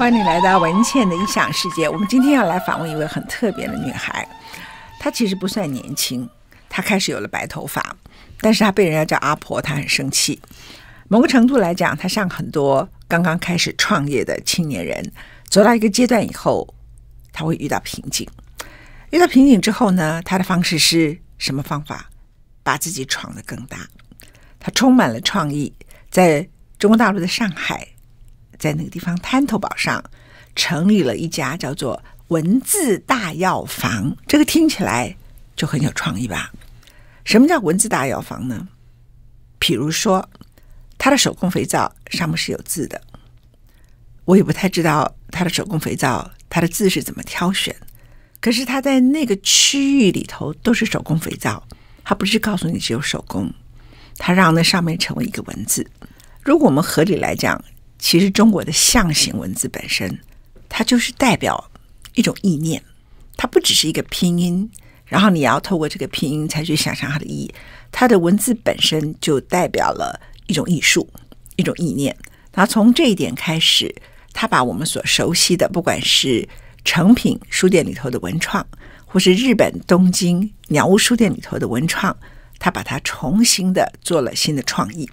欢迎你来到文倩的异想世界。我们今天要来访问一位很特别的女孩，她其实不算年轻，她开始有了白头发，但是她被人家叫阿婆，她很生气。某个程度来讲，她像很多刚刚开始创业的青年人，走到一个阶段以后，她会遇到瓶颈。遇到瓶颈之后呢，她的方式是什么方法把自己闯得更大？她充满了创意，在中国大陆的上海。在那个地方，探头堡上成立了一家叫做“文字大药房”。这个听起来就很有创意吧？什么叫“文字大药房”呢？比如说，他的手工肥皂上面是有字的。我也不太知道他的手工肥皂他的字是怎么挑选，可是他在那个区域里头都是手工肥皂，他不是告诉你只有手工，他让那上面成为一个文字。如果我们合理来讲。其实中国的象形文字本身，它就是代表一种意念，它不只是一个拼音，然后你要透过这个拼音才去想象它的意义。它的文字本身就代表了一种艺术，一种意念。然后从这一点开始，他把我们所熟悉的，不管是成品书店里头的文创，或是日本东京鸟屋书店里头的文创，他把它重新的做了新的创意。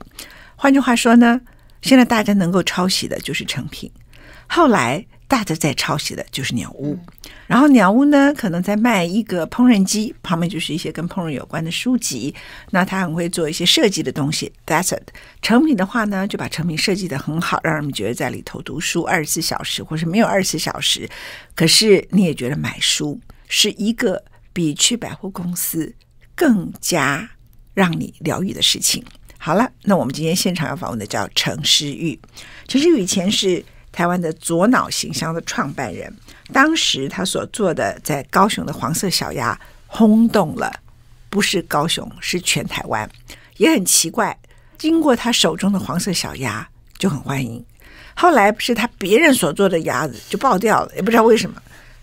换句话说呢？现在大家能够抄袭的就是成品，后来大的在抄袭的就是鸟屋，然后鸟屋呢可能在卖一个烹饪机，旁边就是一些跟烹饪有关的书籍，那他很会做一些设计的东西。That's it，成品的话呢就把成品设计的很好，让人们觉得在里头读书二十四小时，或是没有二十四小时，可是你也觉得买书是一个比去百货公司更加让你疗愈的事情。好了，那我们今天现场要访问的叫陈诗玉。陈诗玉以前是台湾的左脑形象的创办人，当时他所做的在高雄的黄色小鸭轰动了，不是高雄，是全台湾。也很奇怪，经过他手中的黄色小鸭就很欢迎，后来不是他别人所做的鸭子就爆掉了，也不知道为什么。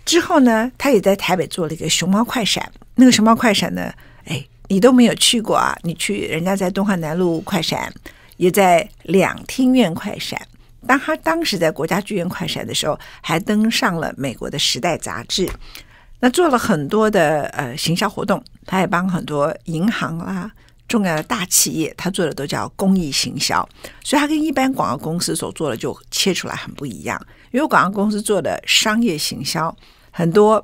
之后呢，他也在台北做了一个熊猫快闪，那个熊猫快闪呢，哎。你都没有去过啊？你去人家在东汉南路快闪，也在两厅院快闪。当他当时在国家剧院快闪的时候，还登上了美国的时代杂志。那做了很多的呃行销活动，他也帮很多银行啦、重要的大企业，他做的都叫公益行销。所以他跟一般广告公司所做的就切出来很不一样，因为广告公司做的商业行销很多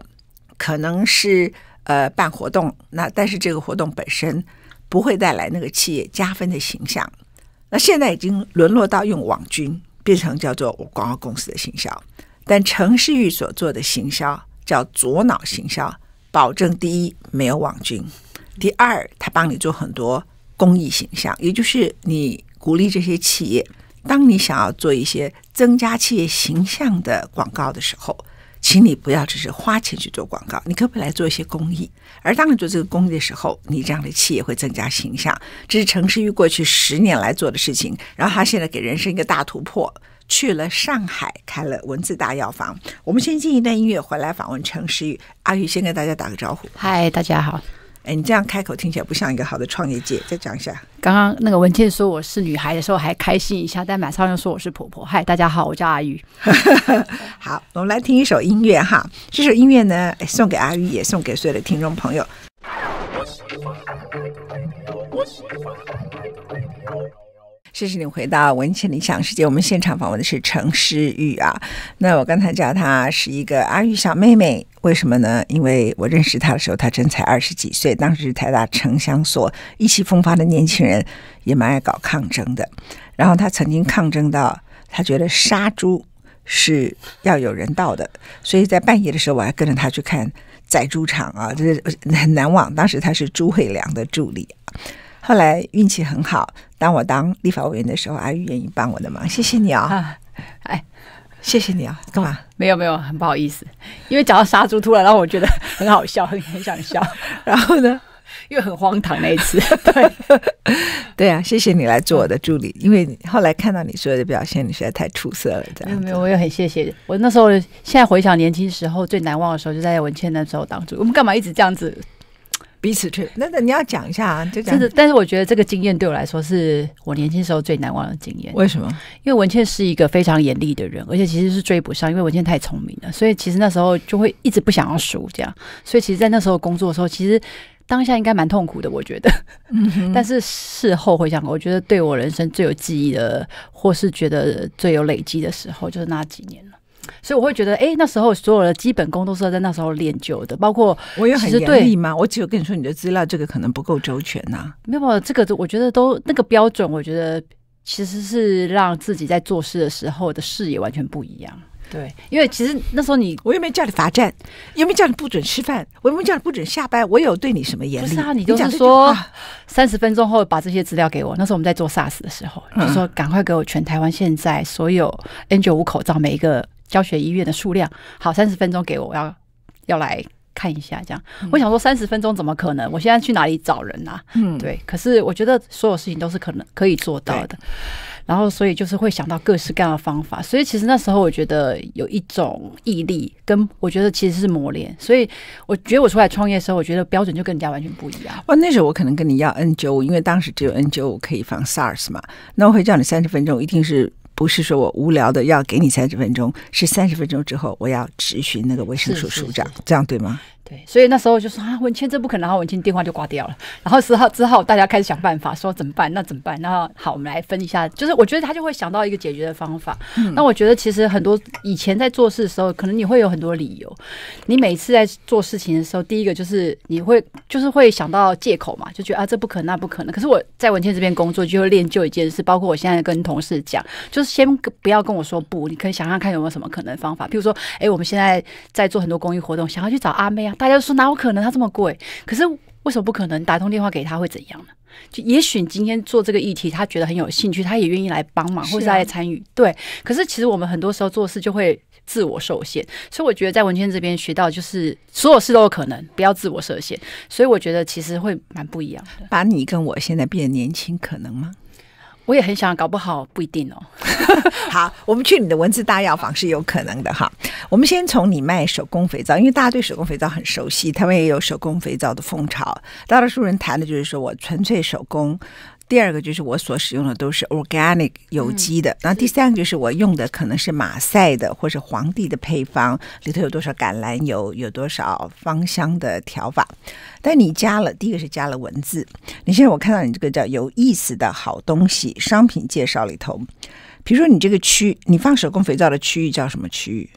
可能是。呃，办活动，那但是这个活动本身不会带来那个企业加分的形象。那现在已经沦落到用网军变成叫做广告公司的行销，但程世玉所做的行销叫左脑行销，保证第一没有网军，第二他帮你做很多公益形象，也就是你鼓励这些企业，当你想要做一些增加企业形象的广告的时候。请你不要只是花钱去做广告，你可不可以来做一些公益？而当你做这个公益的时候，你这样的企业会增加形象。这是陈诗玉过去十年来做的事情。然后他现在给人生一个大突破，去了上海开了文字大药房。我们先进一段音乐，回来访问陈诗玉。阿玉先跟大家打个招呼。嗨，大家好。哎，你这样开口听起来不像一个好的创业界。再讲一下。刚刚那个文倩说我是女孩的时候还开心一下，但马上又说我是婆婆。嗨，大家好，我叫阿玉。好，我们来听一首音乐哈，这首音乐呢，送给阿玉，也送给所有的听众朋友。谢谢你回到文倩理想世界。我们现场访问的是陈诗玉啊，那我刚才叫她是一个阿玉小妹妹。为什么呢？因为我认识他的时候，他真才二十几岁，当时是台大城乡所意气风发的年轻人，也蛮爱搞抗争的。然后他曾经抗争到，他觉得杀猪是要有人道的，所以在半夜的时候，我还跟着他去看宰猪场啊，就是很难忘。当时他是朱慧良的助理，后来运气很好，当我当立法委员的时候，阿玉愿意帮我的忙，谢谢你啊，哎。谢谢你啊，干嘛？没有没有，很不好意思，因为讲到杀猪，突然让我觉得很好笑，很 很想笑。然后呢，又很荒唐那一次。对对啊，谢谢你来做我的助理，因为后来看到你所有的表现，你实在太出色了。这样没有，我也很谢谢。我那时候现在回想年轻时候最难忘的时候，就在文倩那时候当助。我们干嘛一直这样子？彼此去，那那你要讲一下啊，就讲。但是我觉得这个经验对我来说是我年轻时候最难忘的经验。为什么？因为文倩是一个非常严厉的人，而且其实是追不上，因为文倩太聪明了。所以其实那时候就会一直不想要输，这样。所以其实，在那时候工作的时候，其实当下应该蛮痛苦的。我觉得，但是事后回想，我觉得对我人生最有记忆的，或是觉得最有累积的时候，就是那几年。所以我会觉得，哎，那时候所有的基本功都是要在那时候练就的，包括我有很严厉吗？我只有跟你说你的资料这个可能不够周全呐。没有，这个我觉得都那个标准，我觉得其实是让自己在做事的时候的视野完全不一样。对，因为其实那时候你，我又没叫你罚站？又没叫你不准吃饭？我又没叫你不准下班？我有对你什么严厉啊？你就是说三十分钟后把这些资料给我。那时候我们在做 s a r s 的时候，就说赶快给我全台湾现在所有 N 九五口罩每一个。教学医院的数量，好，三十分钟给我，我要要来看一下，这样。我想说，三十分钟怎么可能？我现在去哪里找人啊？嗯，对。可是我觉得所有事情都是可能可以做到的。然后，所以就是会想到各式各样的方法。所以，其实那时候我觉得有一种毅力，跟我觉得其实是磨练。所以，我觉得我出来创业的时候，我觉得标准就跟人家完全不一样。哦，那时候我可能跟你要 N 九五，因为当时只有 N 九五可以防 SARS 嘛。那我会叫你三十分钟，一定是。不是说我无聊的要给你三十分钟，是三十分钟之后我要直询那个卫生署署长，这样对吗？对，所以那时候就说啊，文倩这不可能，然后文倩电话就挂掉了。然后十号之后，大家开始想办法，说怎么办？那怎么办？那好，我们来分一下。就是我觉得他就会想到一个解决的方法。那我觉得其实很多以前在做事的时候，可能你会有很多理由。你每次在做事情的时候，第一个就是你会就是会想到借口嘛，就觉得啊，这不可能，那不可能。可是我在文倩这边工作，就会练就一件事，包括我现在跟同事讲，就是先不要跟我说不，你可以想想看有没有什么可能方法。比如说，哎，我们现在在做很多公益活动，想要去找阿妹啊。大家说哪有可能他这么贵？可是为什么不可能？打通电话给他会怎样呢？就也许今天做这个议题，他觉得很有兴趣，他也愿意来帮忙，或者来参与。对，可是其实我们很多时候做事就会自我受限，所以我觉得在文娟这边学到就是所有事都有可能，不要自我设限。所以我觉得其实会蛮不一样的。把你跟我现在变得年轻，可能吗？我也很想，搞不好不一定哦。好，我们去你的文字大药房是有可能的哈。我们先从你卖手工肥皂，因为大家对手工肥皂很熟悉，他们也有手工肥皂的风潮。大多数人谈的就是说我纯粹手工。第二个就是我所使用的都是 organic 有机的，然后第三个就是我用的可能是马赛的或者皇帝的配方，里头有多少橄榄油，有多少芳香的调法。但你加了第一个是加了文字，你现在我看到你这个叫有意思的好东西商品介绍里头，比如说你这个区，你放手工肥皂的区域叫什么区域？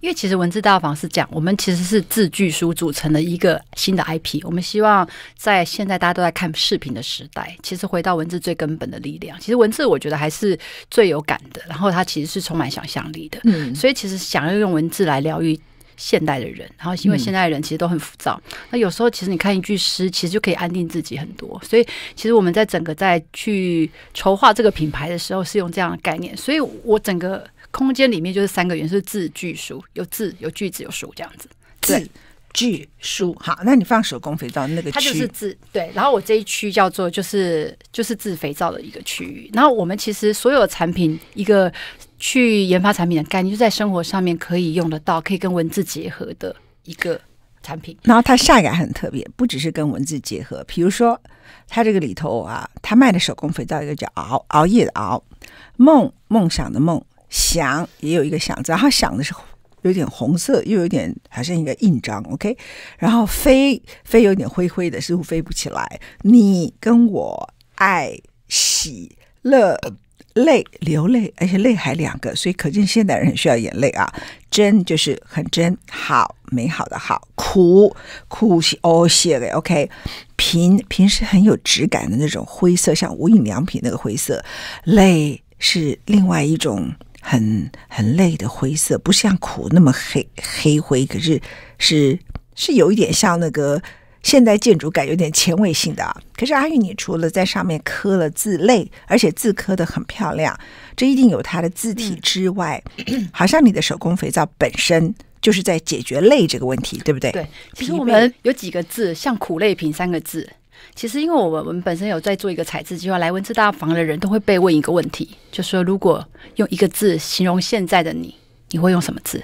因为其实文字大房是这样，我们其实是字句书组成的一个新的 IP。我们希望在现在大家都在看视频的时代，其实回到文字最根本的力量。其实文字我觉得还是最有感的，然后它其实是充满想象力的。嗯，所以其实想要用文字来疗愈现代的人，然后因为现代人其实都很浮躁，那有时候其实你看一句诗，其实就可以安定自己很多。所以其实我们在整个在去筹划这个品牌的时候是用这样的概念。所以我整个。空间里面就是三个元素：字、句、书。有字、有句子、有书，这样子。字、句、书。好，那你放手工肥皂那个区，它就是字对。然后我这一区叫做就是就是字肥皂的一个区域。然后我们其实所有产品一个去研发产品的概念，就在生活上面可以用得到，可以跟文字结合的一个产品。然后它下一个很特别，不只是跟文字结合，比如说它这个里头啊，它卖的手工肥皂一个叫熬熬夜的熬，梦梦想的梦。想也有一个想字，它想的是有点红色，又有点好像一个印章。OK，然后飞飞有点灰灰的，似乎飞不起来。你跟我爱喜乐泪流泪，而且泪还两个，所以可见现代人很需要眼泪啊。真就是很真，好美好的好，苦苦是哦谢的 OK，平平时很有质感的那种灰色，像无印良品那个灰色。泪是另外一种。很很累的灰色，不像苦那么黑黑灰，可是是是有一点像那个现代建筑感，有点前卫性的啊。可是阿玉，你除了在上面刻了字累，而且字刻的很漂亮，这一定有它的字体之外，好像你的手工肥皂本身就是在解决累这个问题，对不对？对。其实我们有几个字，像“苦累品”三个字。其实，因为我们我们本身有在做一个彩字计划，来问这大房的人都会被问一个问题，就说如果用一个字形容现在的你，你会用什么字？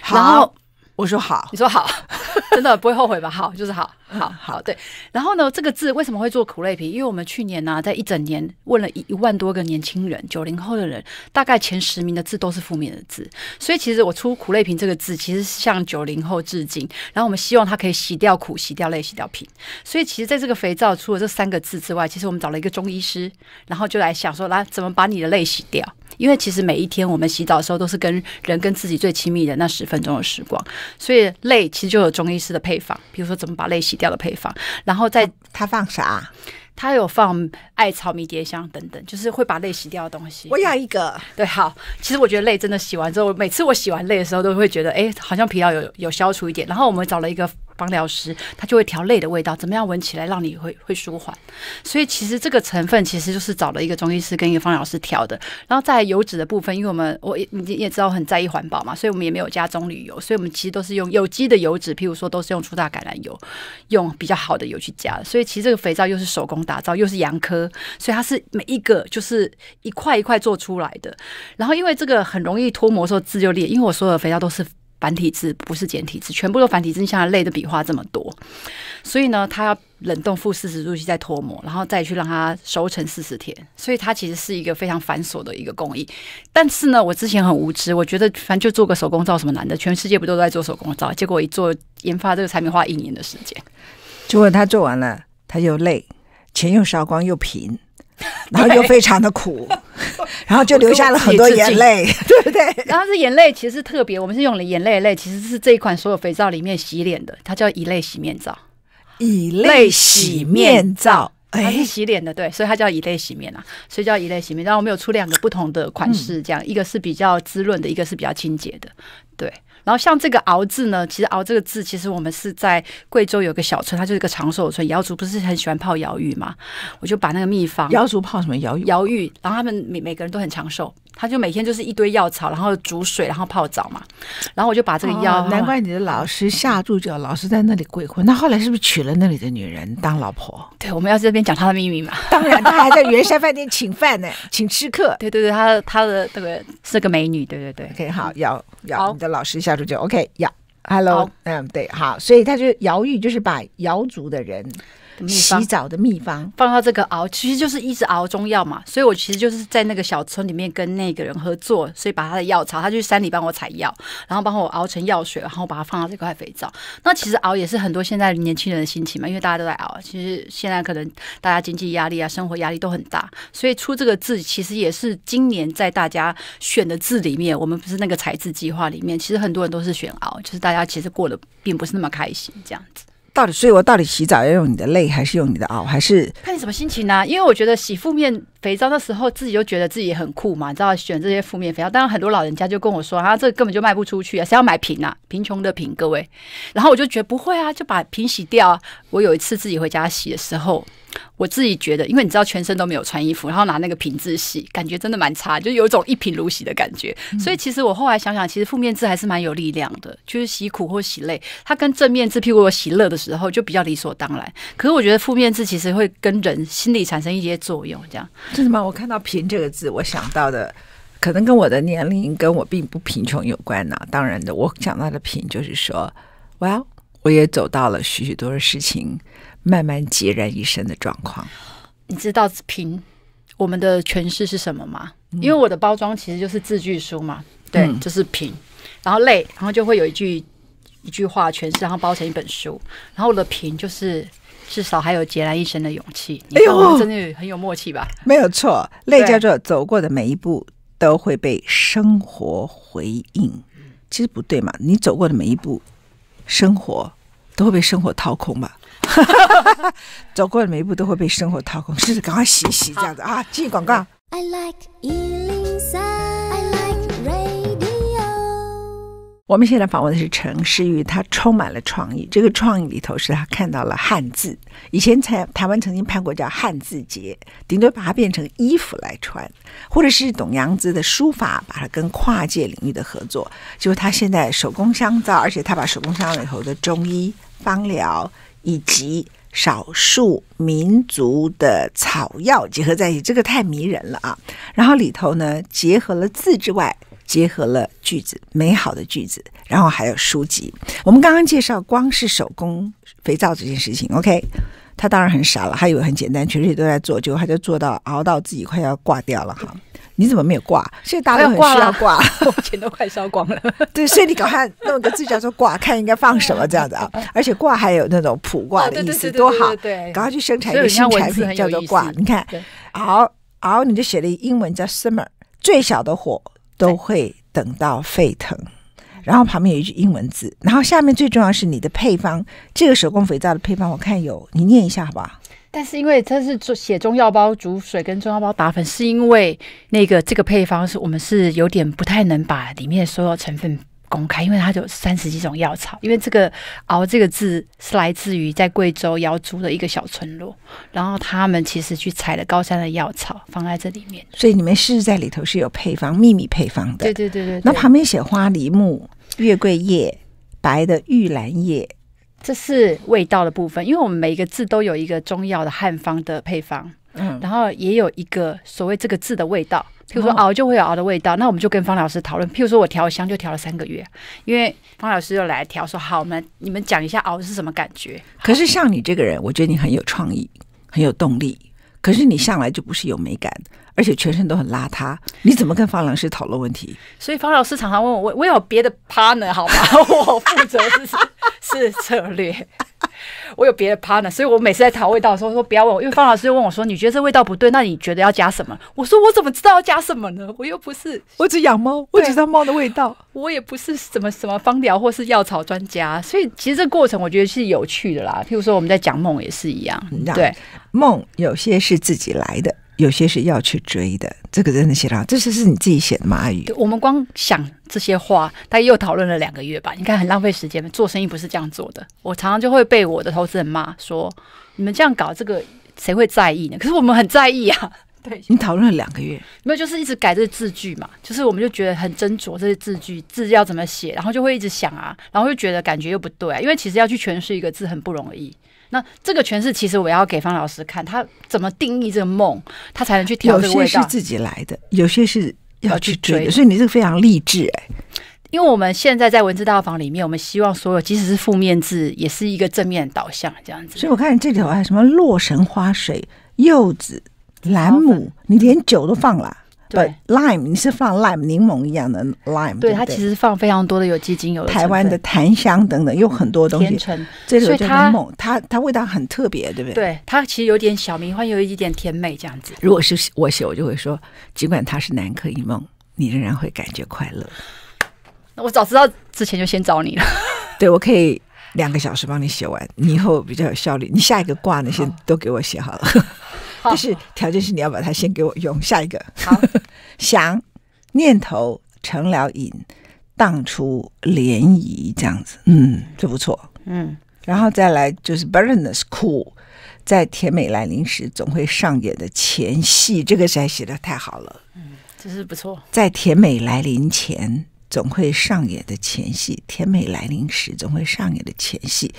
好，我说好，你说好，真的不会后悔吧？好，就是好。好好对，然后呢，这个字为什么会做苦泪瓶？因为我们去年呢，在一整年问了一一万多个年轻人，九零后的人，大概前十名的字都是负面的字，所以其实我出苦泪瓶这个字，其实向九零后致敬。然后我们希望他可以洗掉苦，洗掉泪，洗掉瓶。所以其实，在这个肥皂除了这三个字之外，其实我们找了一个中医师，然后就来想说，来怎么把你的泪洗掉？因为其实每一天我们洗澡的时候，都是跟人、跟自己最亲密的那十分钟的时光，所以泪其实就有中医师的配方，比如说怎么把泪洗掉。掉的配方，然后再他放啥？他有放艾草、迷迭香等等，就是会把泪洗掉的东西。我要一个，对，好。其实我觉得泪真的洗完之后，每次我洗完泪的时候，都会觉得哎，好像疲劳有有消除一点。然后我们找了一个。芳疗师他就会调泪的味道，怎么样闻起来让你会会舒缓？所以其实这个成分其实就是找了一个中医师跟一个芳疗师调的。然后在油脂的部分，因为我们我你也知道很在意环保嘛，所以我们也没有加棕榈油，所以我们其实都是用有机的油脂，譬如说都是用初榨橄榄油，用比较好的油去加。所以其实这个肥皂又是手工打造，又是羊科，所以它是每一个就是一块一块做出来的。然后因为这个很容易脱模时候自就裂，因为我所有的肥皂都是。繁体字不是简体字，全部都繁体字，像它累的笔画这么多，所以呢，它要冷冻负四十度去再脱模，然后再去让它熟成四十天，所以它其实是一个非常繁琐的一个工艺。但是呢，我之前很无知，我觉得反正就做个手工皂什么难的，全世界不都在做手工皂？结果一做研发这个产品花一年的时间，结果他做完了，他又累，钱又烧光，又贫。然后又非常的苦，然后就留下了很多眼泪，对不对？然后这眼泪其实特别，我们是用了眼泪泪，其实是这一款所有肥皂里面洗脸的，它叫以泪洗面皂，以泪洗面皂，它是洗脸的，对，所以它叫以泪洗面啊，所以叫以泪洗面。然后我们有出两个不同的款式，这样一个是比较滋润的，一个是比较清洁的，对。然后像这个“熬”字呢，其实“熬”这个字，其实我们是在贵州有一个小村，它就是一个长寿村。瑶族不是很喜欢泡瑶浴嘛，我就把那个秘方。瑶族泡什么瑶浴？瑶浴，然后他们每每个人都很长寿。他就每天就是一堆药草，然后煮水，然后泡澡嘛。然后我就把这个药，难怪你的老师下注脚，老师在那里跪混。那后来是不是娶了那里的女人当老婆？对，我们要这边讲他的秘密嘛。当然，他还在元山饭店请饭呢，请吃客。对对对，他他的这个是个美女，对对对。OK，好，瑶瑶，你的老师下注就 OK 瑶，Hello，嗯，对，好，所以他就瑶浴就是把瑶族的人。洗澡的秘方，放到这个熬，其实就是一直熬中药嘛。所以我其实就是在那个小村里面跟那个人合作，所以把他的药草，他去山里帮我采药，然后帮我熬成药水，然后把它放到这块肥皂。那其实熬也是很多现在年轻人的心情嘛，因为大家都在熬。其实现在可能大家经济压力啊、生活压力都很大，所以出这个字其实也是今年在大家选的字里面，我们不是那个采字计划里面，其实很多人都是选熬，就是大家其实过得并不是那么开心这样子。到底，所以我到底洗澡要用你的泪，还是用你的傲，还是看你什么心情呢？因为我觉得洗负面肥皂的时候自己就觉得自己很酷嘛，你知道，选这些负面肥皂。当然很多老人家就跟我说啊，这根本就卖不出去啊，谁要买瓶啊？贫穷的瓶，各位。然后我就觉得不会啊，就把瓶洗掉啊。我有一次自己回家洗的时候。我自己觉得，因为你知道全身都没有穿衣服，然后拿那个瓶子洗，感觉真的蛮差，就有一种一贫如洗的感觉。所以其实我后来想想，其实负面字还是蛮有力量的，就是喜苦或喜累，它跟正面字譬如我喜乐的时候就比较理所当然。可是我觉得负面字其实会跟人心理产生一些作用，这样。真的吗？我看到“贫”这个字，我想到的可能跟我的年龄跟我并不贫穷有关呢。当然的，我想到的“贫”就是说，Well，我也走到了许许多的事情。慢慢孑然一身的状况，你知道“平”我们的诠释是什么吗？因为我的包装其实就是字句书嘛，对，就是“平”，然后“累”，然后就会有一句一句话诠释，然后包成一本书。然后我的“平”就是至少还有孑然一身的勇气。哎呦，真的很有默契吧？没有错，“累”叫做走过的每一步都会被生活回应。其实不对嘛，你走过的每一步，生活。都会被生活掏空吧，走过的每一步都会被生活掏空，是赶快洗一洗这样子啊！继续广告。我们现在访问的是陈诗雨，他充满了创意。这个创意里头是他看到了汉字，以前台台湾曾经拍过叫汉字节，顶多把它变成衣服来穿，或者是董阳子的书法，把它跟跨界领域的合作。就是他现在手工香皂，而且他把手工香皂里头的中医。芳疗以及少数民族的草药结合在一起，这个太迷人了啊！然后里头呢，结合了字之外，结合了句子，美好的句子，然后还有书籍。我们刚刚介绍光是手工肥皂这件事情，OK？他当然很傻了，他以为很简单，全世界都在做，结果他就做到熬到自己快要挂掉了哈。你怎么没有挂？所以大家都很需要挂，钱 都快烧光了。对，所以你赶快弄个字叫做“挂”，看应该放什么这样子啊。而且挂还有那种普挂的意思，多好！对，赶快去生产一个新产品叫做“挂”。你看，熬熬你就写了英文叫 “summer”，最小的火都会等到沸腾。然后旁边有一句英文字，然后下面最重要是你的配方。这个手工肥皂的配方我看有，你念一下好不好？但是因为它是做写中药包煮水跟中药包打粉，是因为那个这个配方是我们是有点不太能把里面所有成分公开，因为它有三十几种药草。因为这个熬这个字是来自于在贵州瑶族的一个小村落，然后他们其实去采了高山的药草放在这里面，所以你们是在在里头是有配方秘密配方的。对对对对。那旁边写花梨木、月桂叶、白的玉兰叶。这是味道的部分，因为我们每一个字都有一个中药的汉方的配方，嗯，然后也有一个所谓这个字的味道，譬如说熬就会有熬的味道，那我们就跟方老师讨论，譬如说我调香就调了三个月，因为方老师又来调，说好，我们你们讲一下熬是什么感觉。可是像你这个人，我觉得你很有创意，很有动力。可是你向来就不是有美感，而且全身都很邋遢，你怎么跟方老师讨论问题？所以方老师常常问我，我我有别的 partner 好吗？我负责是是策略。我有别的 p a r t n e r 所以我每次在讨味道的时候，说不要问我，因为方老师问我说：“你觉得这味道不对，那你觉得要加什么？”我说：“我怎么知道要加什么呢？我又不是，我只养猫，我只知道猫的味道，我也不是什么什么芳疗或是药草专家，所以其实这过程我觉得是有趣的啦。譬如说我们在讲梦也是一样，对，梦有些是自己来的。”有些是要去追的，这个真的写到，这些是你自己写的吗？阿我们光想这些话，大概又讨论了两个月吧。你看很浪费时间，做生意不是这样做的。我常常就会被我的投资人骂说：“你们这样搞，这个谁会在意呢？”可是我们很在意啊。对，你讨论了两个月，没有，就是一直改这些字句嘛。就是我们就觉得很斟酌这些字句字要怎么写，然后就会一直想啊，然后就觉得感觉又不对，因为其实要去诠释一个字很不容易。那这个诠释其实我要给方老师看，他怎么定义这个梦，他才能去调这个味道。有些是自己来的，有些是要去追的。所以你这个非常励志哎，因为我们现在在文字大房里面，我们希望所有即使是负面字，也是一个正面导向这样子。所以我看你这条啊，什么洛神花水、柚子、兰姆，你连酒都放了。对 lime，你是放 lime 柠檬一样的 lime，对它其实放非常多的有机精油，台湾的檀香等等有很多东西。这个柠檬，它它味道很特别，对不对？对它其实有点小迷幻，有一点甜美这样子。如果是我写，我就会说，尽管它是南柯一梦，你仍然会感觉快乐。那我早知道之前就先找你了。对，我可以两个小时帮你写完。你以后比较有效率。你下一个挂那些都给我写好了。但是条件是你要把它先给我用，下一个好，想念头成了瘾，荡出涟漪，这样子，嗯，这不错，嗯，然后再来就是 b u e r n e s s 苦，在甜美来临时总会上演的前戏，这个写写的太好了，嗯，这是不错，在甜美来临前总会上演的前戏，甜美来临时总会上演的前戏，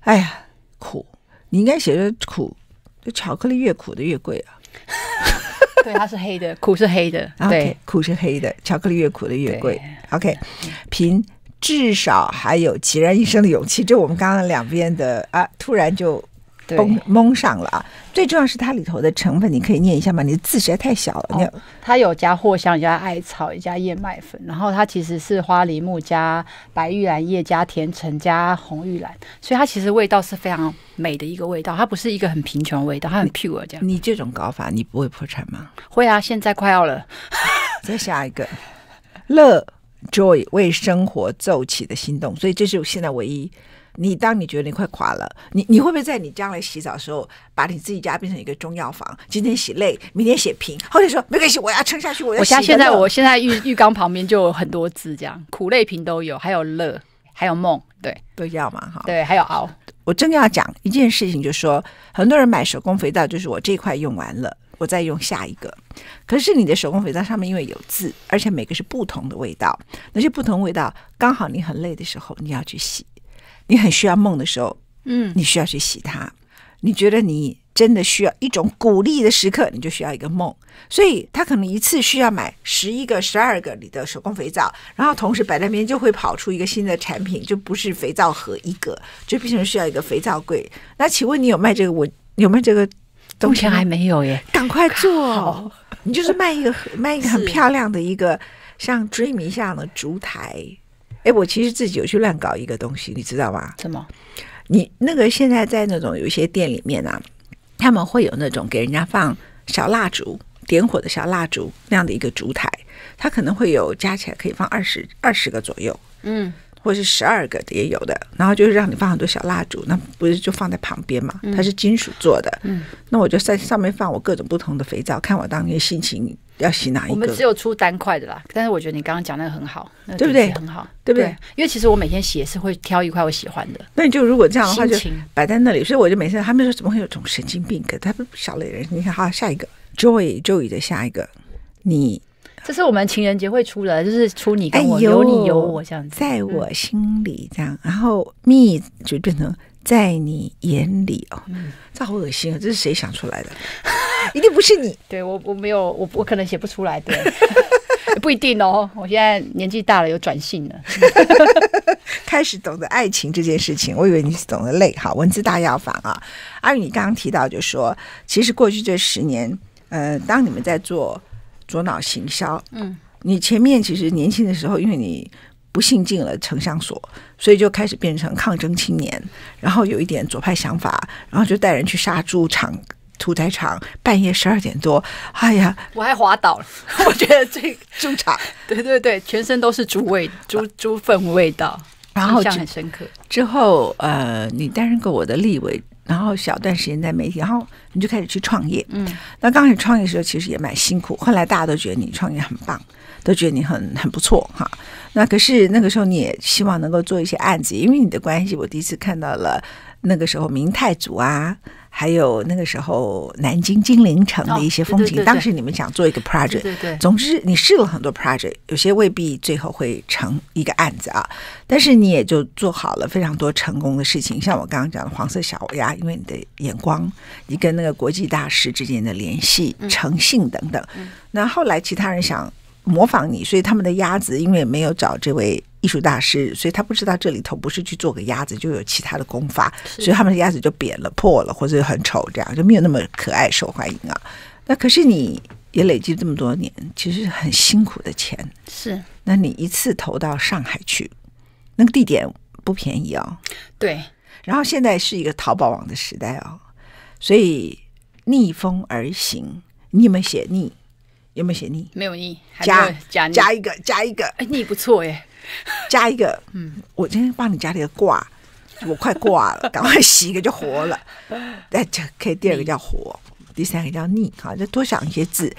哎呀，苦，你应该写的苦。就巧克力越苦的越贵啊，对，它是黑的，苦是黑的，对，苦是黑的，巧克力越苦的越贵。OK，凭至少还有孑然一身的勇气，就我们刚刚两边的啊，突然就。蒙蒙上了啊！最重要是它里头的成分，你可以念一下吗？你的字实在太小了。你、它有加藿香，加艾草，也加燕麦粉，然后它其实是花梨木加白玉兰叶加甜橙加红玉兰，所以它其实味道是非常美的一个味道。它不是一个很贫穷味道，它很 pure 这样。你这种搞法，你不会破产吗？会啊，现在快要了。再下一个，乐 Joy 为生活奏起的心动，所以这是现在唯一。你当你觉得你快垮了，你你会不会在你将来洗澡的时候，把你自己家变成一个中药房？今天洗累，明天写平，后天说没关系，我要撑下去。我我现在我现在浴浴缸旁边就有很多字，这样苦累平都有，还有乐，还有梦，对，都要嘛哈。对，还有熬。我真要讲一件事情，就是说很多人买手工肥皂，就是我这块用完了，我再用下一个。可是你的手工肥皂上面因为有字，而且每个是不同的味道，那些不同味道刚好你很累的时候，你要去洗。你很需要梦的时候，嗯，你需要去洗它。你觉得你真的需要一种鼓励的时刻，你就需要一个梦。所以他可能一次需要买十一个、十二个你的手工肥皂，然后同时摆在那边就会跑出一个新的产品，就不是肥皂盒一个，就变成需要一个肥皂柜。那请问你有卖这个？我有没有这个？目前还没有耶，赶快做！你就是卖一个卖一个很漂亮的一个像 dream 一样的烛台。哎，我其实自己有去乱搞一个东西，你知道吗？什么？你那个现在在那种有一些店里面呢，他们会有那种给人家放小蜡烛、点火的小蜡烛那样的一个烛台，它可能会有加起来可以放二十二十个左右，嗯，或是十二个也有的。然后就是让你放很多小蜡烛，那不是就放在旁边嘛？它是金属做的，嗯，那我就在上面放我各种不同的肥皂，看我当天心情。要洗哪一个？我们只有出单块的啦，但是我觉得你刚刚讲那个很好，对不对？很好，对不对？因为其实我每天洗也是会挑一块我喜欢的。那你就如果这样的话就摆在那里，所以我就每次他们说怎么会有种神经病，可他们小嘞人。你看好下一个，Joy Joy 的下一个，你这是我们情人节会出的，就是出你跟我有你有我这样，子，在我心里这样，然后 Me 就变成在你眼里哦，这好恶心啊！这是谁想出来的？一定不是你，对我我没有，我我可能写不出来对，不一定哦。我现在年纪大了，有转性了，开始懂得爱情这件事情。我以为你是懂得累，哈，文字大药房啊，阿宇，你刚刚提到就说，其实过去这十年，呃，当你们在做左脑行销，嗯，你前面其实年轻的时候，因为你不幸进了城乡所，所以就开始变成抗争青年，然后有一点左派想法，然后就带人去杀猪场。屠宰场半夜十二点多，哎呀，我还滑倒了。我觉得这猪场，对对对，全身都是猪味、猪猪粪味道，然后印象很深刻。之后，呃，你担任过我的立委，然后小段时间在媒体，然后你就开始去创业。嗯，那刚开始创业的时候其实也蛮辛苦，后来大家都觉得你创业很棒，都觉得你很很不错哈。那可是那个时候你也希望能够做一些案子，因为你的关系，我第一次看到了那个时候明太祖啊。还有那个时候南京金陵城的一些风景，当时你们想做一个 project，总之你试了很多 project，有些未必最后会成一个案子啊，但是你也就做好了非常多成功的事情，像我刚刚讲的黄色小鸭，因为你的眼光，你跟那个国际大师之间的联系、诚信等等，那后来其他人想模仿你，所以他们的鸭子因为没有找这位。艺术大师，所以他不知道这里头不是去做个鸭子，就有其他的功法，所以他们的鸭子就扁了、破了，或者很丑，这样就没有那么可爱受欢迎啊。那可是你也累积这么多年，其实很辛苦的钱是。那你一次投到上海去，那个地点不便宜哦。对。然后现在是一个淘宝网的时代哦，所以逆风而行，你们写逆。有没有写腻？没有腻，加加加一个，加一个，哎，腻不错耶，加一个，嗯，我今天帮你加了一个挂，我快挂了，赶快洗一个就活了，那就可以第二个叫活，第三个叫腻，好，就多想一些字，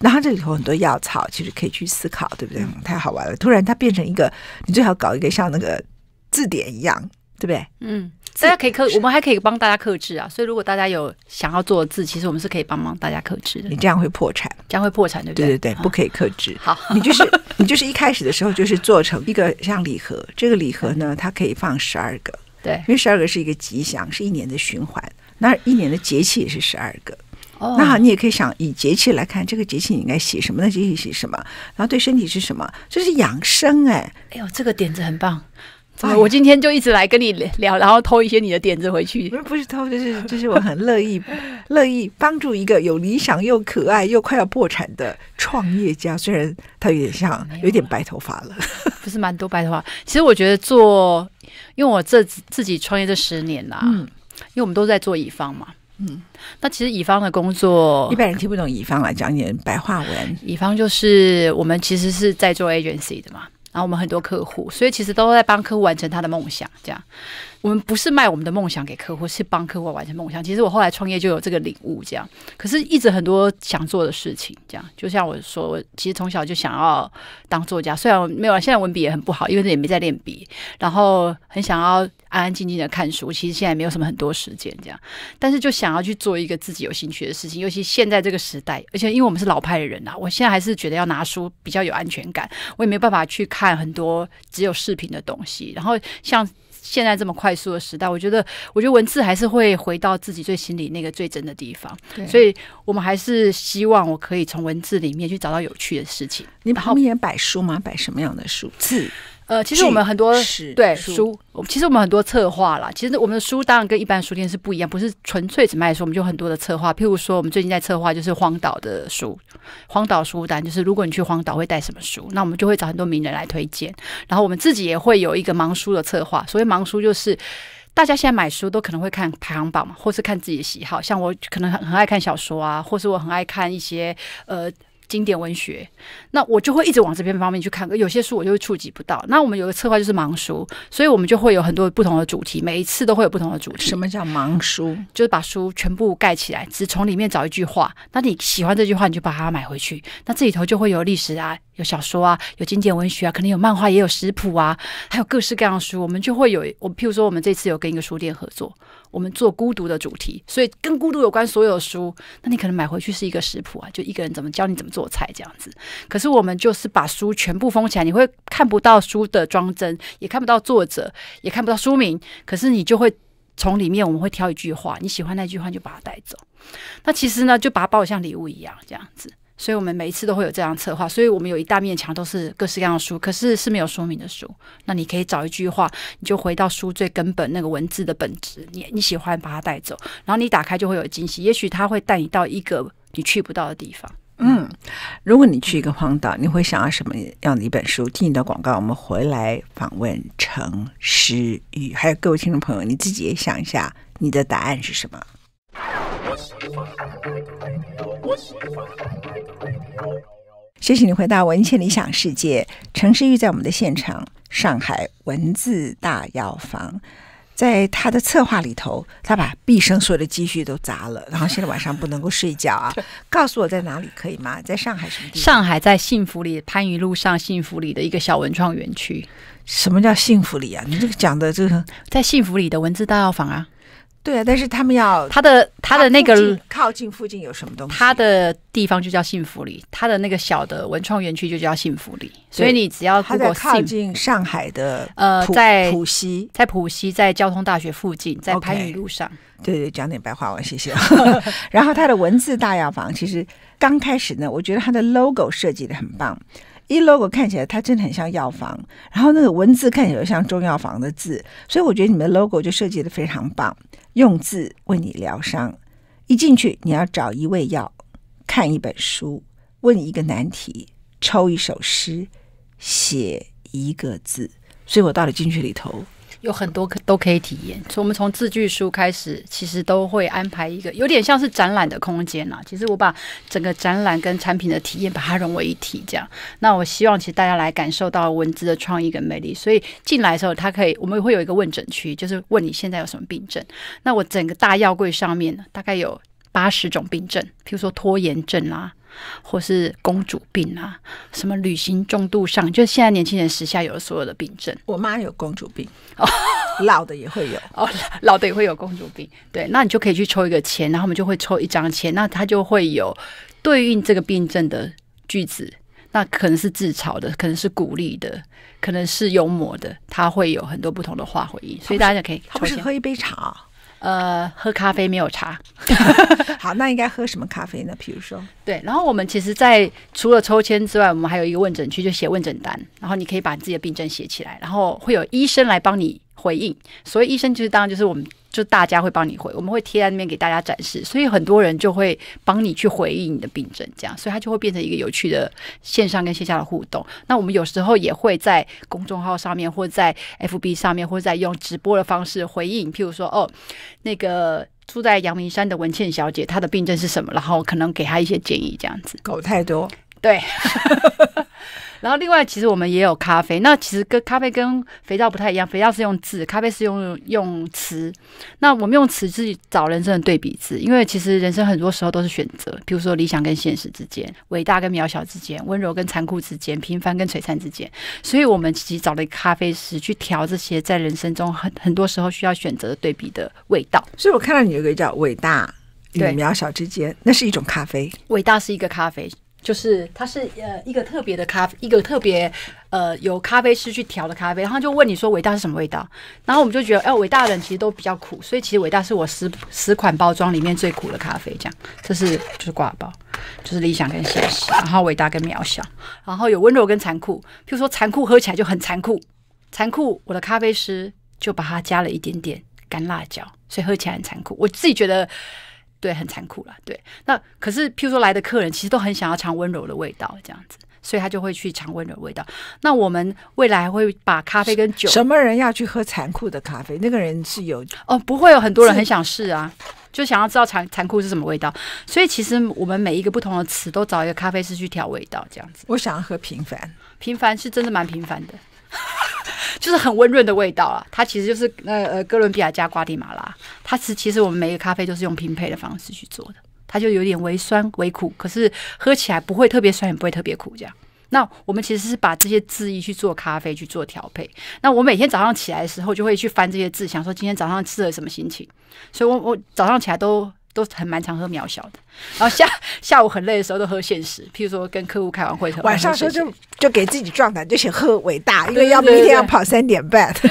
然后这里头很多药草，其实可以去思考，对不对？太好玩了，突然它变成一个，你最好搞一个像那个字典一样，对不对？嗯。大家可以克，我们还可以帮大家克制啊。所以，如果大家有想要做字，其实我们是可以帮忙大家克制的。你这样会破产，这样会破产，对不对？对对对，不可以克制。好，你就是你就是一开始的时候就是做成一个像礼盒，这个礼盒呢，它可以放十二个，对，因为十二个是一个吉祥，是一年的循环。那一年的节气也是十二个。哦，那好，你也可以想以节气来看，这个节气你应该写什么？那节气写什么？然后对身体是什么？就是养生哎。哎呦，这个点子很棒。我今天就一直来跟你聊，然后偷一些你的点子回去。不是偷，就是就是我很乐意乐意帮助一个有理想又可爱又快要破产的创业家，虽然他有点像有点白头发了，不是蛮多白头发。其实我觉得做，因为我这自己创业这十年啦，嗯，因为我们都在做乙方嘛，嗯，那其实乙方的工作一般人听不懂。乙方来讲点白话文，乙方就是我们其实是在做 agency 的嘛。然后我们很多客户，所以其实都在帮客户完成他的梦想，这样。我们不是卖我们的梦想给客户，是帮客户完成梦想。其实我后来创业就有这个领悟，这样。可是，一直很多想做的事情，这样。就像我说，我其实从小就想要当作家，虽然没有，现在文笔也很不好，因为也没在练笔。然后，很想要安安静静的看书。其实现在没有什么很多时间，这样。但是，就想要去做一个自己有兴趣的事情。尤其现在这个时代，而且因为我们是老派的人啊，我现在还是觉得要拿书比较有安全感。我也没办法去看很多只有视频的东西。然后，像。现在这么快速的时代，我觉得，我觉得文字还是会回到自己最心里那个最真的地方，所以，我们还是希望我可以从文字里面去找到有趣的事情。你旁边摆书吗？摆什么样的书？字。呃，其实我们很多对书，其实我们很多策划啦。其实我们的书当然跟一般书店是不一样，不是纯粹只卖书，我们就很多的策划。譬如说，我们最近在策划就是荒岛的书，荒岛书单，就是如果你去荒岛会带什么书，那我们就会找很多名人来推荐。然后我们自己也会有一个盲书的策划。所谓盲书，就是大家现在买书都可能会看排行榜嘛，或是看自己的喜好。像我可能很很爱看小说啊，或是我很爱看一些呃。经典文学，那我就会一直往这边方面去看。有些书我就会触及不到。那我们有个策划就是盲书，所以我们就会有很多不同的主题，每一次都会有不同的主题。什么叫盲书？就是把书全部盖起来，只从里面找一句话。那你喜欢这句话，你就把它买回去。那这里头就会有历史啊，有小说啊，有经典文学啊，可能有漫画，也有食谱啊，还有各式各样的书。我们就会有，我譬如说，我们这次有跟一个书店合作。我们做孤独的主题，所以跟孤独有关所有书，那你可能买回去是一个食谱啊，就一个人怎么教你怎么做菜这样子。可是我们就是把书全部封起来，你会看不到书的装帧，也看不到作者，也看不到书名。可是你就会从里面，我们会挑一句话，你喜欢那句话就把它带走。那其实呢，就把它得像礼物一样这样子。所以，我们每一次都会有这样策划。所以我们有一大面墙都是各式各样的书，可是是没有说明的书。那你可以找一句话，你就回到书最根本那个文字的本质。你你喜欢把它带走，然后你打开就会有惊喜。也许他会带你到一个你去不到的地方。嗯，如果你去一个荒岛，你会想要什么样的一本书？听你的广告，我们回来访问陈诗雨，还有各位听众朋友，你自己也想一下，你的答案是什么？谢谢你回答文倩理想世界，陈诗玉在我们的现场，上海文字大药房。在他的策划里头，他把毕生所有的积蓄都砸了，然后现在晚上不能够睡觉啊。告诉我在哪里可以吗？在上海什么地？上海在幸福里番禺路上幸福里的一个小文创园区。什么叫幸福里啊？你这个讲的这个在幸福里的文字大药房啊？对啊，但是他们要他的他的那个靠近附近有什么东西？他的地方就叫幸福里，他的那个小的文创园区就叫幸福里。所以你只要他在靠近上海的呃，在浦西，在浦西，在交通大学附近，在番禺路上。对对，讲点白话文，谢谢。然后他的文字大药房，其实刚开始呢，我觉得他的 logo 设计的很棒，一 logo 看起来它真的很像药房，然后那个文字看起来像中药房的字，所以我觉得你们 logo 就设计的非常棒。用字为你疗伤，一进去你要找一味药，看一本书，问一个难题，抽一首诗，写一个字。所以我到了进去里头。有很多都可以体验，所以我们从字句书开始，其实都会安排一个有点像是展览的空间呐。其实我把整个展览跟产品的体验把它融为一体，这样。那我希望其实大家来感受到文字的创意跟魅力。所以进来的时候，它可以我们会有一个问诊区，就是问你现在有什么病症。那我整个大药柜上面大概有八十种病症，譬如说拖延症啦。或是公主病啊，什么旅行重度上，就现在年轻人时下有所有的病症。我妈有公主病哦，老的也会有哦，老的也会有公主病。对，那你就可以去抽一个签，然后我们就会抽一张签，那它就会有对应这个病症的句子，那可能是自嘲的，可能是鼓励的，可能是幽默的，它会有很多不同的话回应，所以大家可以。不是喝一杯茶。呃，喝咖啡没有茶，好，那应该喝什么咖啡呢？比如说，对，然后我们其实，在除了抽签之外，我们还有一个问诊区，就写问诊单，然后你可以把自己的病症写起来，然后会有医生来帮你回应。所以医生就是当然就是我们。就大家会帮你回，我们会贴在那边给大家展示，所以很多人就会帮你去回应你的病症，这样，所以它就会变成一个有趣的线上跟线下的互动。那我们有时候也会在公众号上面，或在 FB 上面，或在用直播的方式回应，譬如说，哦，那个住在阳明山的文倩小姐，她的病症是什么，然后可能给她一些建议，这样子。狗太多，对。然后，另外，其实我们也有咖啡。那其实跟咖啡跟肥皂不太一样，肥皂是用字，咖啡是用用词。那我们用词是找人生的对比字，因为其实人生很多时候都是选择，比如说理想跟现实之间，伟大跟渺小之间，温柔跟残酷之间，平凡跟璀璨之间。所以我们其实找了一个咖啡师去调这些在人生中很很多时候需要选择的对比的味道。所以我看到你有个叫“伟大与渺小之间”，那是一种咖啡。伟大是一个咖啡。就是它是呃一个特别的咖，啡，一个特别呃由咖啡师去调的咖啡，然后就问你说“伟大”是什么味道？然后我们就觉得，哎，伟大的人其实都比较苦，所以其实“伟大”是我十十款包装里面最苦的咖啡。这样，这是就是挂包，就是理想跟现实，然后伟大跟渺小，然后有温柔跟残酷。譬如说残酷，喝起来就很残酷。残酷，我的咖啡师就把它加了一点点干辣椒，所以喝起来很残酷。我自己觉得。对，很残酷了。对，那可是譬如说来的客人，其实都很想要尝温柔的味道，这样子，所以他就会去尝温柔味道。那我们未来会把咖啡跟酒，什么人要去喝残酷的咖啡？那个人是有哦，不会有很多人很想试啊，就想要知道残残酷是什么味道。所以其实我们每一个不同的词，都找一个咖啡师去调味道，这样子。我想要喝平凡，平凡是真的蛮平凡的。就是很温润的味道啊，它其实就是呃呃哥伦比亚加瓜地马拉，它是其实我们每个咖啡都是用拼配的方式去做的，它就有点微酸微苦，可是喝起来不会特别酸也不会特别苦这样。那我们其实是把这些字疑去做咖啡去做调配，那我每天早上起来的时候就会去翻这些字，想说今天早上吃了什么心情，所以我我早上起来都。都很蛮常喝渺小的，然后下 下午很累的时候都喝现实，譬如说跟客户开完会，晚上时候就就给自己壮胆，就写喝伟大，因为要明天要跑三点半。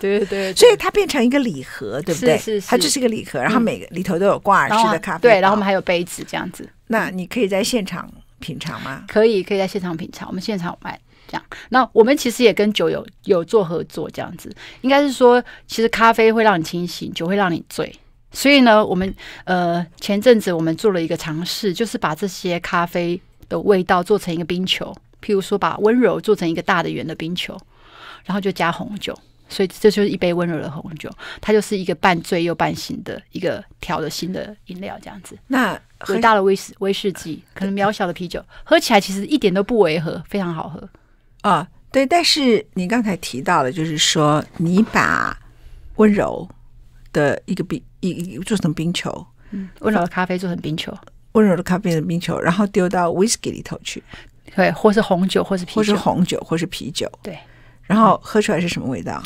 对对对，所以它变成一个礼盒，对不对？是是，它就是一个礼盒，然后每个里头都有挂耳式的咖啡，对，然后我们还有杯子这样子。那你可以在现场品尝吗？可以，可以在现场品尝，我们现场卖这样。那我们其实也跟酒有有做合作这样子，应该是说，其实咖啡会让你清醒，酒会让你醉。所以呢，我们呃前阵子我们做了一个尝试，就是把这些咖啡的味道做成一个冰球，譬如说把温柔做成一个大的圆的冰球，然后就加红酒，所以这就是一杯温柔的红酒，它就是一个半醉又半醒的一个调的新的饮料，这样子。那伟大的威士威士忌，可能渺小的啤酒，喝起来其实一点都不违和，非常好喝啊。对，但是你刚才提到了，就是说你把温柔的一个冰。一做成冰球，温柔的咖啡做成冰球，温柔的咖啡成冰球，然后丢到 whisky 里头去，对，或是红酒，或是啤酒，或是红酒，或是啤酒，对，然后喝出来是什么味道？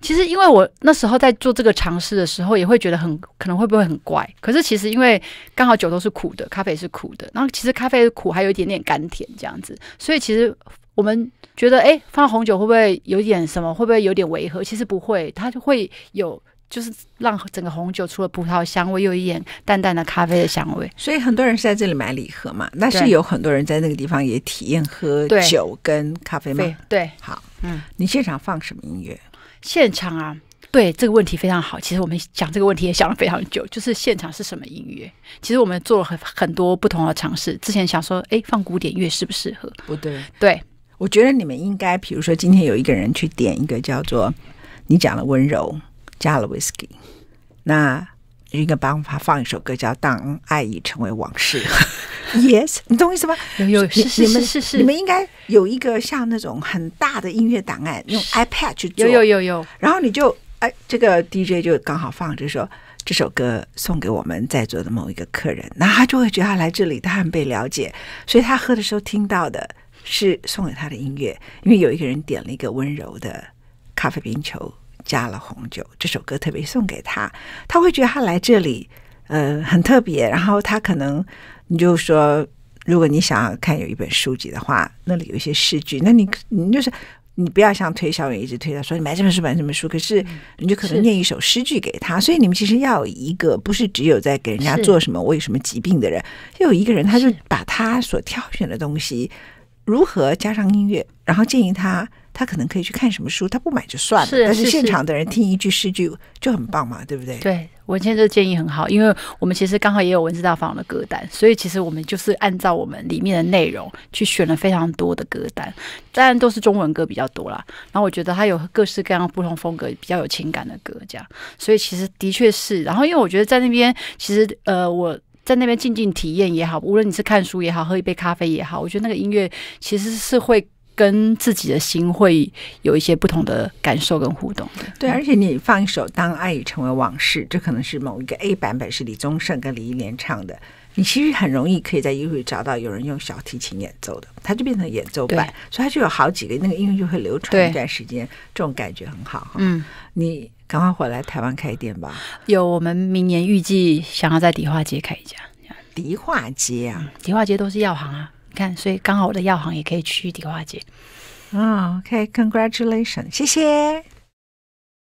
其实，因为我那时候在做这个尝试的时候，也会觉得很可能会不会很怪，可是其实因为刚好酒都是苦的，咖啡是苦的，然后其实咖啡苦，还有一点点甘甜这样子，所以其实我们觉得，哎，放红酒会不会有点什么？会不会有点违和？其实不会，它就会有。就是让整个红酒除了葡萄香味，又一点淡淡的咖啡的香味。所以很多人是在这里买礼盒嘛？那是有很多人在那个地方也体验喝酒跟咖啡吗？对，好，嗯，你现场放什么音乐？现场啊，对这个问题非常好。其实我们讲这个问题也想了非常久，就是现场是什么音乐？其实我们做了很很多不同的尝试。之前想说，哎，放古典乐适不适合？不对，对，我觉得你们应该，比如说今天有一个人去点一个叫做“你讲的温柔”。加了 whisky，那一个办法放一首歌叫《当爱已成为往事》。Yes，你懂我意思吗？有有，你们是是你们应该有一个像那种很大的音乐档案，用 iPad 去做。有有有有。然后你就哎，这个 DJ 就刚好放，这说这首歌送给我们在座的某一个客人，那他就会觉得他来这里，他很被了解，所以他喝的时候听到的是送给他的音乐，因为有一个人点了一个温柔的咖啡冰球。加了红酒，这首歌特别送给他，他会觉得他来这里，呃，很特别。然后他可能你就说，如果你想要看有一本书籍的话，那里有一些诗句，那你你就是你不要像推销员一直推销，说你买这本书买这本书。可是你就可能念一首诗句给他，所以你们其实要有一个不是只有在给人家做什么，我有什么疾病的人，要有一个人，他就把他所挑选的东西如何加上音乐，然后建议他。他可能可以去看什么书，他不买就算了。但是现场的人听一句诗句就很棒嘛，对不对？对，文倩这建议很好，因为我们其实刚好也有文字大放的歌单，所以其实我们就是按照我们里面的内容去选了非常多的歌单，当然都是中文歌比较多啦。然后我觉得它有各式各样不同风格、比较有情感的歌这样，所以其实的确是。然后因为我觉得在那边，其实呃，我在那边静静体验也好，无论你是看书也好，喝一杯咖啡也好，我觉得那个音乐其实是会。跟自己的心会有一些不同的感受跟互动。对，而且你放一首《当爱已成为往事》，这可能是某一个 A 版本是李宗盛跟李忆莲唱的。你其实很容易可以在音乐找到有人用小提琴演奏的，它就变成演奏版，所以它就有好几个那个音乐就会流传一段时间。这种感觉很好。嗯，你赶快回来台湾开店吧。有，我们明年预计想要在迪化街开一家。迪化街啊，迪化街都是药行啊。看，所以刚好我的药行也可以去迪化街。啊，OK，Congratulations，谢谢。